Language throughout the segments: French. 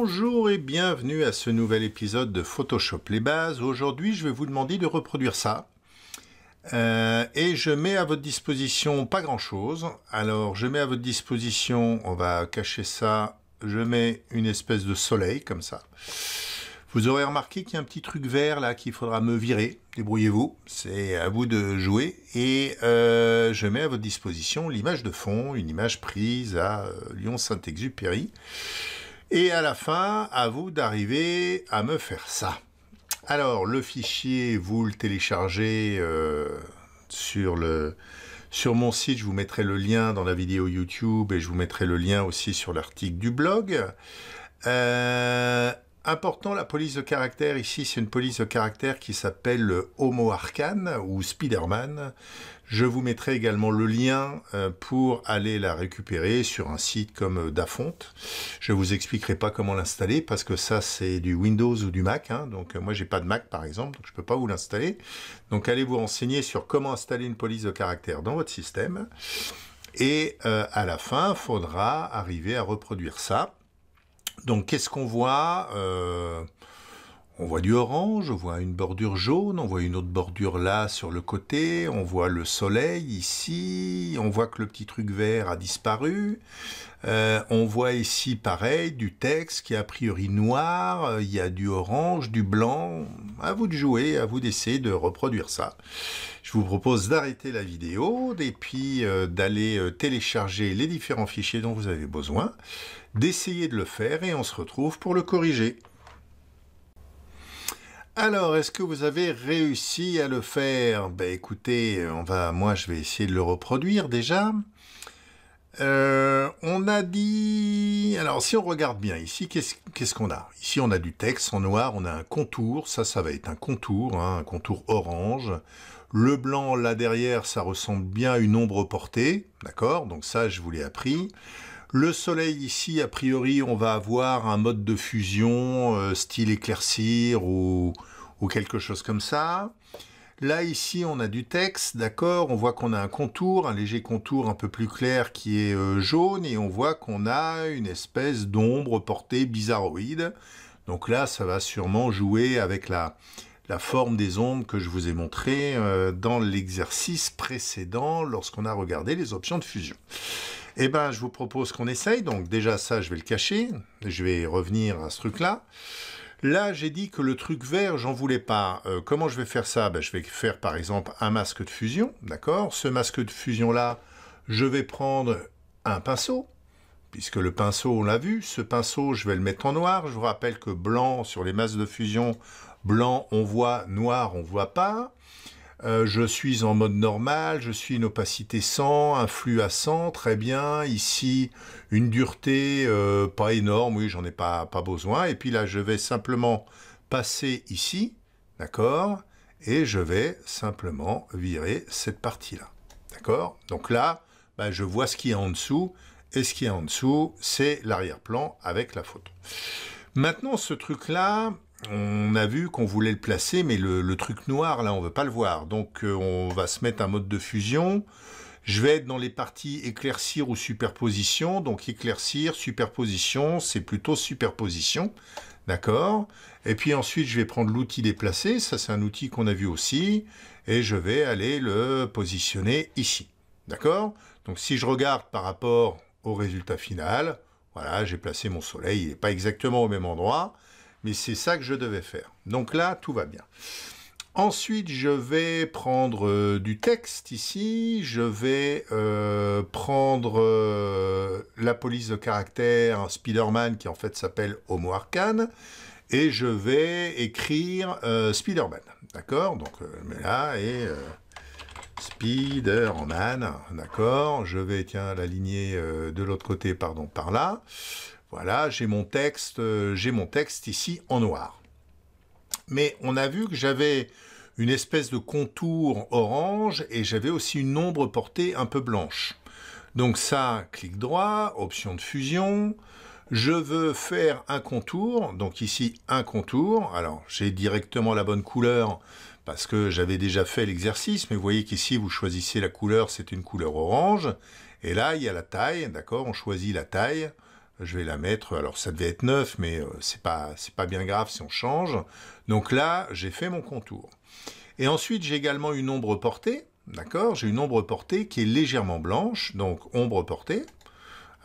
Bonjour et bienvenue à ce nouvel épisode de Photoshop les bases. Aujourd'hui, je vais vous demander de reproduire ça. Euh, et je mets à votre disposition pas grand-chose. Alors, je mets à votre disposition, on va cacher ça, je mets une espèce de soleil comme ça. Vous aurez remarqué qu'il y a un petit truc vert là qu'il faudra me virer. Débrouillez-vous, c'est à vous de jouer. Et euh, je mets à votre disposition l'image de fond, une image prise à euh, Lyon-Saint-Exupéry. Et à la fin, à vous d'arriver à me faire ça. Alors, le fichier, vous le téléchargez euh, sur, le, sur mon site. Je vous mettrai le lien dans la vidéo YouTube et je vous mettrai le lien aussi sur l'article du blog. Euh, important, la police de caractère, ici, c'est une police de caractère qui s'appelle Homo Arcane ou Spider-Man. Je vous mettrai également le lien euh, pour aller la récupérer sur un site comme euh, Dafont. Je vous expliquerai pas comment l'installer parce que ça c'est du Windows ou du Mac. Hein. Donc euh, moi j'ai pas de Mac par exemple, donc je peux pas vous l'installer. Donc allez vous renseigner sur comment installer une police de caractère dans votre système. Et à la fin, faudra arriver à reproduire ça. Donc qu'est-ce qu'on voit on voit du orange, on voit une bordure jaune, on voit une autre bordure là sur le côté, on voit le soleil ici, on voit que le petit truc vert a disparu. Euh, on voit ici pareil du texte qui est a priori noir, il y a du orange, du blanc. À vous de jouer, à vous d'essayer de reproduire ça. Je vous propose d'arrêter la vidéo et puis euh, d'aller euh, télécharger les différents fichiers dont vous avez besoin, d'essayer de le faire et on se retrouve pour le corriger. Alors, est-ce que vous avez réussi à le faire Ben écoutez, on va, moi je vais essayer de le reproduire déjà. Euh, on a dit... Alors si on regarde bien ici, qu'est-ce qu'on a Ici on a du texte en noir, on a un contour, ça ça va être un contour, hein, un contour orange. Le blanc là derrière, ça ressemble bien à une ombre portée, d'accord Donc ça je vous l'ai appris. Le soleil ici, a priori, on va avoir un mode de fusion euh, style éclaircir ou, quelque chose comme ça. Là, ici, on a du texte, d'accord On voit qu'on a un contour, un léger contour un peu plus clair qui est euh, jaune, et on voit qu'on a une espèce d'ombre portée bizarroïde. Donc là, ça va sûrement jouer avec la, forme des ombres que je vous ai montrées euh, dans l'exercice précédent lorsqu'on a regardé les options de fusion. Eh ben, je vous propose qu'on essaye. Donc déjà, ça, je vais le cacher. Je vais revenir à ce truc-là. Là, j'ai dit que le truc vert, j'en voulais pas. Euh, comment je vais faire ça ben, Je vais faire, par exemple, un masque de fusion. D'accord Ce masque de fusion-là, je vais prendre un pinceau puisque le pinceau, on l'a vu, ce pinceau, je vais le mettre en noir. Je vous rappelle que blanc, sur les masses de fusion, blanc, on voit, noir, on voit pas. Euh, je suis en mode normal, je suis une opacité 100, un flux à 100, très bien. Ici, une dureté euh, pas énorme, oui, j'en ai pas, pas besoin. Et puis là, je vais simplement passer ici, d'accord Et je vais simplement virer cette partie-là, d'accord Donc là, bah, je vois ce qui est en dessous, et ce qui est en dessous, c'est l'arrière-plan avec la photo. Maintenant, ce truc-là, on a vu qu'on voulait le placer, mais le, truc noir, là, on ne veut pas le voir. Donc, euh, on va se mettre un mode de fusion. Je vais être dans les parties éclaircir ou superposition. Donc, éclaircir, superposition, c'est plutôt superposition. D'accord Et puis ensuite, je vais prendre l'outil déplacer. Ça, c'est un outil qu'on a vu aussi. Et je vais aller le positionner ici. D'accord Donc, si je regarde par rapport au résultat final, voilà, j'ai placé mon soleil. Il n'est pas exactement au même endroit. Et c'est ça que je devais faire. Donc là, tout va bien. Ensuite, je vais prendre euh, du texte ici, je vais euh, prendre euh, la police de caractère Spider-Man qui en fait s'appelle Homo Arcane, et je vais écrire Spider-Man, d'accord Donc là, et Spider-Man, d'accord Je vais, tiens, la de l'autre côté, pardon, par là. Voilà, j'ai mon texte, euh, j'ai mon texte ici en noir. Mais on a vu que j'avais une espèce de contour orange et j'avais aussi une ombre portée un peu blanche. Donc ça, clic droit, option de fusion, je veux faire un contour, donc ici un contour, alors j'ai directement la bonne couleur parce que j'avais déjà fait l'exercice, mais vous voyez qu'ici vous choisissez la couleur, c'est une couleur orange, et là il y a la taille, d'accord, on choisit la taille, je vais la mettre. Alors ça devait être neuf, mais euh, c'est pas c'est pas bien grave si on change. Donc là, j'ai fait mon contour. Et ensuite, j'ai également une ombre portée. D'accord J'ai une ombre portée qui est légèrement blanche, donc ombre portée.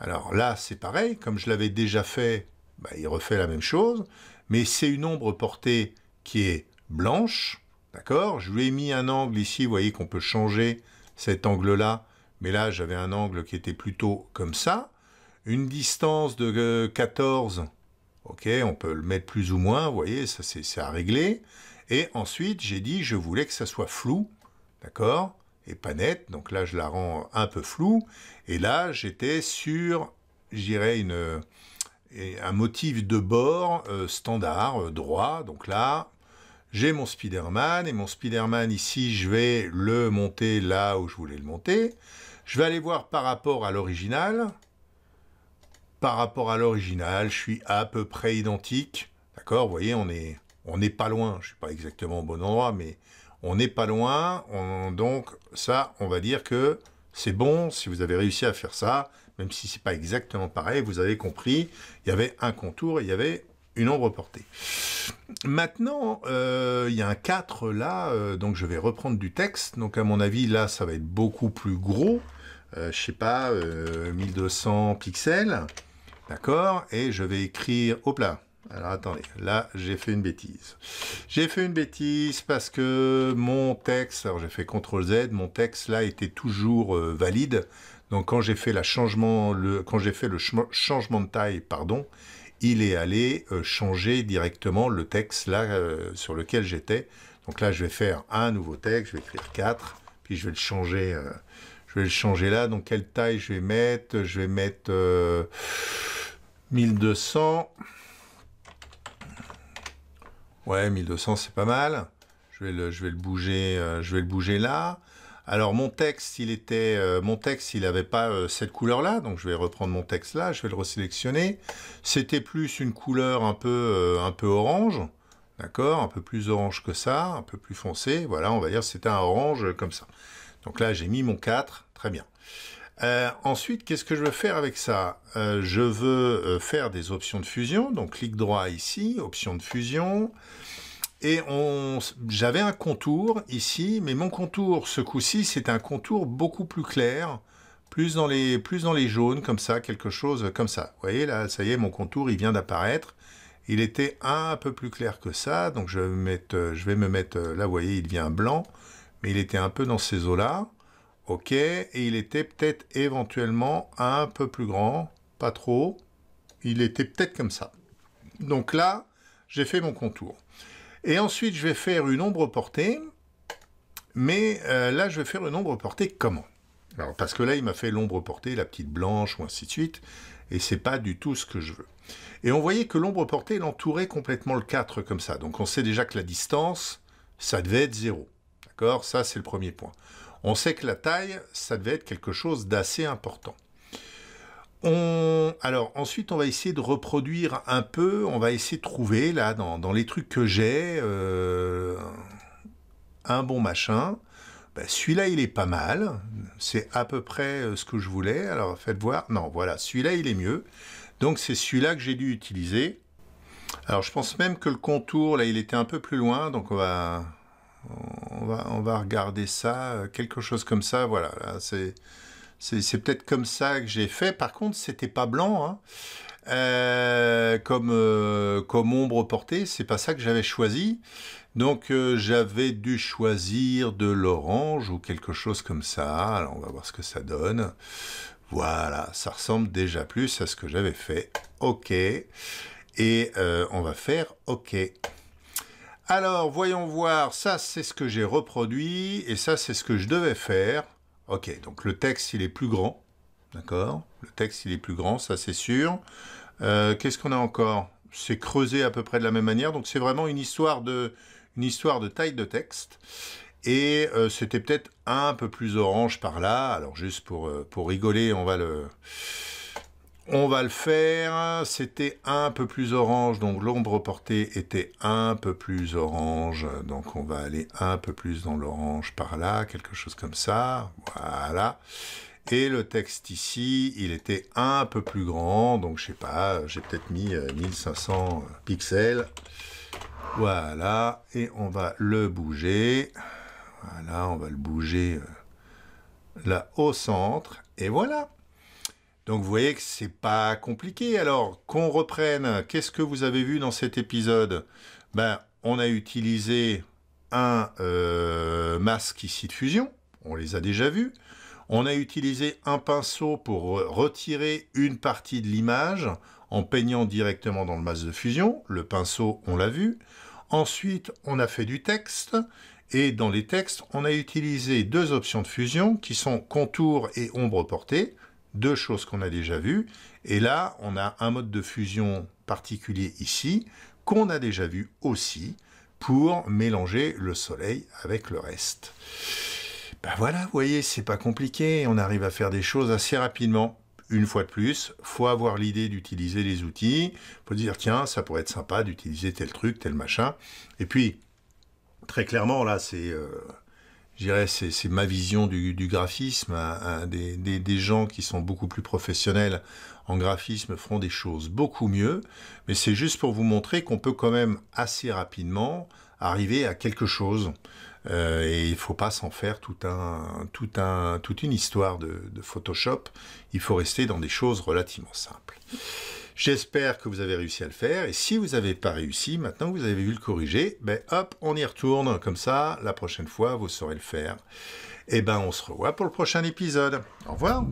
Alors là, c'est pareil, comme je l'avais déjà fait, bah, il refait la même chose, mais c'est une ombre portée qui est blanche, d'accord Je lui ai mis un angle ici, vous voyez qu'on peut changer cet angle-là, mais là, j'avais un angle qui était plutôt comme ça. Une distance de 14, euh, ok, on peut le mettre plus ou moins, vous voyez, ça c'est à régler. Et ensuite, j'ai dit, je voulais que ça soit flou, d'accord, et pas net, donc là je la rends un peu flou. Et là, j'étais sur, j'irais une... Euh, un motif de bord euh, standard, droit. Donc là, j'ai mon Spider-Man, et mon Spider-Man ici, je vais le monter là où je voulais le monter. Je vais aller voir par rapport à l'original, par rapport à l'original, je suis à peu près identique. D'accord Vous voyez, on est, on n'est pas loin. Je suis pas exactement au bon endroit, mais on n'est pas loin. donc ça, on va dire que c'est bon si vous avez réussi à faire ça, même si c'est pas exactement pareil. Vous avez compris. Il y avait un contour, il y avait une ombre portée. Maintenant, euh, il y a un 4 là, euh, donc je vais reprendre du texte. Donc à mon avis, là, ça va être beaucoup plus gros. Euh, je sais pas, 1200 pixels. D'accord Et je vais écrire... Hop là alors attendez, là j'ai fait une bêtise. J'ai fait une bêtise parce que mon texte, alors j'ai fait CTRL Z, mon texte là était toujours euh, valide. Donc quand j'ai fait, la changement, le, changement de taille, pardon, il est allé euh, changer directement le texte là euh, sur lequel j'étais. Donc là je vais faire un nouveau texte, je vais écrire 4, puis je vais le changer je vais le changer là. Donc quelle taille je vais mettre Je vais mettre 1200. Euh, ouais, 1200 c'est pas mal. Je vais le, je vais le bouger, euh, je vais le bouger là. Alors mon texte, il était, euh, mon texte, il n'avait pas cette couleur-là, donc je vais reprendre mon texte là, je vais le resélectionner. C'était plus une couleur un peu, un peu orange, d'accord, un peu plus orange que ça, un peu plus foncé. Voilà, on va dire c'était un orange comme ça. Donc là, j'ai mis mon 4, très bien. Euh, ensuite, qu'est-ce que je veux faire avec ça euh, Je veux euh, faire des options de fusion, donc clic droit ici, option de fusion. Et j'avais un contour ici, mais mon contour, ce coup-ci, c'est un contour beaucoup plus clair, plus dans, les, plus dans les jaunes, comme ça, quelque chose comme ça. Vous voyez, là, ça y est, mon contour, il vient d'apparaître. Il était un peu plus clair que ça, donc je vais me mettre, là, vous voyez, il devient blanc mais il était un peu dans ces eaux-là, ok, et il était peut-être éventuellement un peu plus grand, pas trop, il était peut-être comme ça. Donc là, j'ai fait mon contour. Et ensuite, je vais faire une ombre portée, mais euh, là, je vais faire une ombre portée comment Alors, parce que là, il m'a fait l'ombre portée, la petite blanche, ou ainsi de suite, et c'est pas du tout ce que je veux. Et on voyait que l'ombre portée, l'entourait complètement le 4 comme ça. Donc on sait déjà que la distance, ça devait être 0. D'accord Ça, c'est le premier point. On sait que la taille, ça devait être quelque chose d'assez important. On... Alors ensuite, on va essayer de reproduire un peu, on va essayer de trouver là dans, les trucs que j'ai euh, un bon machin. Ben, celui-là, il est pas mal. C'est à peu près euh, ce que je voulais. Alors faites voir. Non, voilà, celui-là, il est mieux. Donc c'est celui-là que j'ai dû utiliser. Alors je pense même que le contour, là, il était un peu plus loin. Donc on va, on va, on va regarder ça, euh, quelque chose comme ça, voilà, c'est... C'est peut-être comme ça que j'ai fait. Par contre, c'était pas blanc. Hein. Euh, comme, euh, comme ombre portée, c'est pas ça que j'avais choisi. Donc j'avais dû choisir de l'orange ou quelque chose comme ça. Alors on va voir ce que ça donne. Voilà, ça ressemble déjà plus à ce que j'avais fait. OK. Et on va faire OK. Alors, voyons voir, ça c'est ce que j'ai reproduit et ça c'est ce que je devais faire. Ok, donc le texte il est plus grand, d'accord Le texte il est plus grand, ça c'est sûr. Euh, qu'est-ce qu'on a encore C'est creusé à peu près de la même manière, donc c'est vraiment une histoire de, une histoire de taille de texte. Et euh, c'était peut-être un peu plus orange par là. Alors juste pour, euh, pour rigoler, on va le... On va le faire. C'était un peu plus orange, donc l'ombre portée était un peu plus orange. Donc on va aller un peu plus dans l'orange par là, quelque chose comme ça. Voilà. Et le texte ici, il était un peu plus grand, donc je sais pas, j'ai peut-être mis 1500 euh, euh, pixels. Voilà, et on va le bouger. Voilà, on va le bouger euh, là au centre, et voilà donc vous voyez que c'est pas compliqué. Alors qu'on reprenne, qu'est-ce que vous avez vu dans cet épisode Ben on a utilisé un euh, masque ici de fusion, on les a déjà vus. On a utilisé un pinceau pour retirer une partie de l'image en peignant directement dans le masque de fusion. Le pinceau, on l'a vu. Ensuite, on a fait du texte. Et dans les textes, on a utilisé deux options de fusion qui sont contour et ombre portée deux choses qu'on a déjà vues. Et là, on a un mode de fusion particulier ici, qu'on a déjà vu aussi, pour mélanger le soleil avec le reste. Ben voilà, vous voyez, c'est pas compliqué, on arrive à faire des choses assez rapidement. Une fois de plus, faut avoir l'idée d'utiliser les outils, faut dire tiens, ça pourrait être sympa d'utiliser tel truc, tel machin. Et puis, très clairement, là, c'est... Euh, je dirais, c'est ma vision du, graphisme. Hein, hein, des, gens qui sont beaucoup plus professionnels en graphisme feront des choses beaucoup mieux, mais c'est juste pour vous montrer qu'on peut quand même assez rapidement arriver à quelque chose. Euh, et il ne faut pas s'en faire tout un, tout un, toute une histoire de, de Photoshop. Il faut rester dans des choses relativement simples. J'espère que vous avez réussi à le faire. Et si vous n'avez pas réussi, maintenant que vous avez vu le corriger, ben hop, on y retourne. Comme ça, la prochaine fois, vous saurez le faire. Et eh ben, on se revoit pour le prochain épisode. Au revoir.